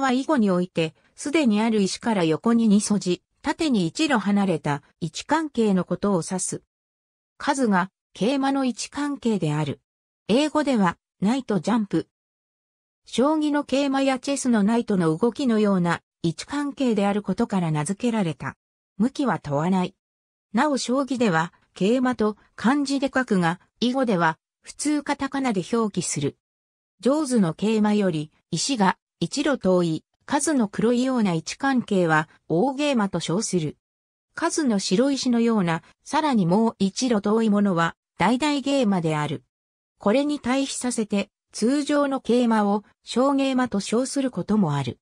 は囲碁において、すでにある石から横に2筋、縦に1路離れた位置関係のことを指す。数が、桂馬の位置関係である。英語では、ナイトジャンプ。将棋の桂馬やチェスのナイトの動きのような位置関係であることから名付けられた。向きは問わない。なお将棋では、桂馬と漢字で書くが、囲碁では、普通カタカナで表記する。上手の桂馬より、石が一路遠い、数の黒いような位置関係は、大ゲーマと称する。数の白石のような、さらにもう一路遠いものは、大々ゲーマである。これに対比させて、通常の桂馬を小ゲーマと称することもある。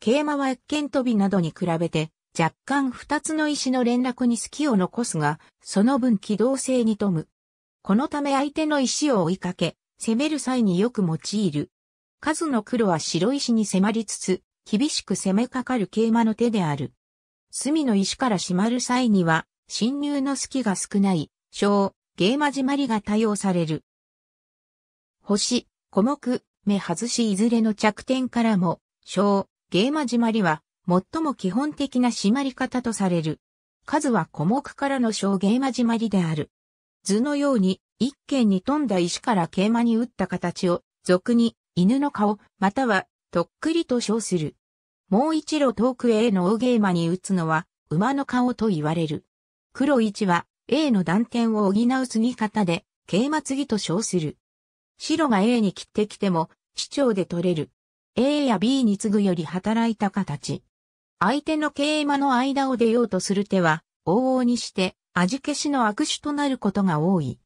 桂馬は一見飛びなどに比べて、若干二つの石の連絡に隙を残すが、その分機動性に富む。このため相手の石を追いかけ、攻める際によく用いる数の黒は白石に迫りつつ、厳しく攻めかかる桂馬の手である。隅の石から閉まる際には、侵入の隙が少ない、小、ゲーマ締まりが多用される。星、小目、目外しいずれの着点からも、小、ゲーマ締まりは、最も基本的な締まり方とされる。数は小目からの小ゲーマ締まりである。図のように、一軒に富んだ石から桂馬に打った形を、俗に、犬の顔、または、とっくりと称する。もう一路遠くへの大ゲーマに打つのは、馬の顔と言われる。黒一は、A の断点を補う継ぎ方で、桂馬継ぎと称する。白が A に切ってきても、市長で取れる。A や B に継ぐより働いた形。相手の桂馬の間を出ようとする手は、往々にして、味消しの悪手となることが多い。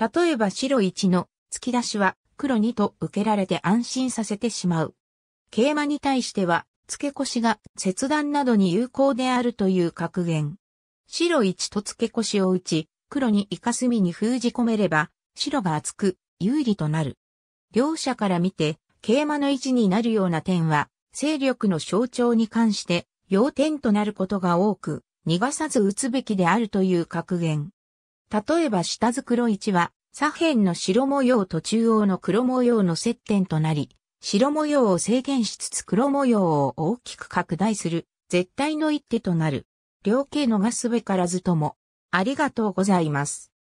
例えば白1の突き出しは、黒にと受けられて安心させてしまう。桂馬に対しては、付け越しが切断などに有効であるという格言。白1と付け越しを打ち、黒にイカスミに封じ込めれば、白が厚く、有利となる。両者から見て、桂馬の位置になるような点は、勢力の象徴に関して、要点となることが多く、逃がさず打つべきであるという格言。例えば下図黒1は、左辺の白模様と中央の黒模様の接点となり、白模様を制限しつつ黒模様を大きく拡大する、絶対の一手となる。両形のがすべからずとも、ありがとうございます。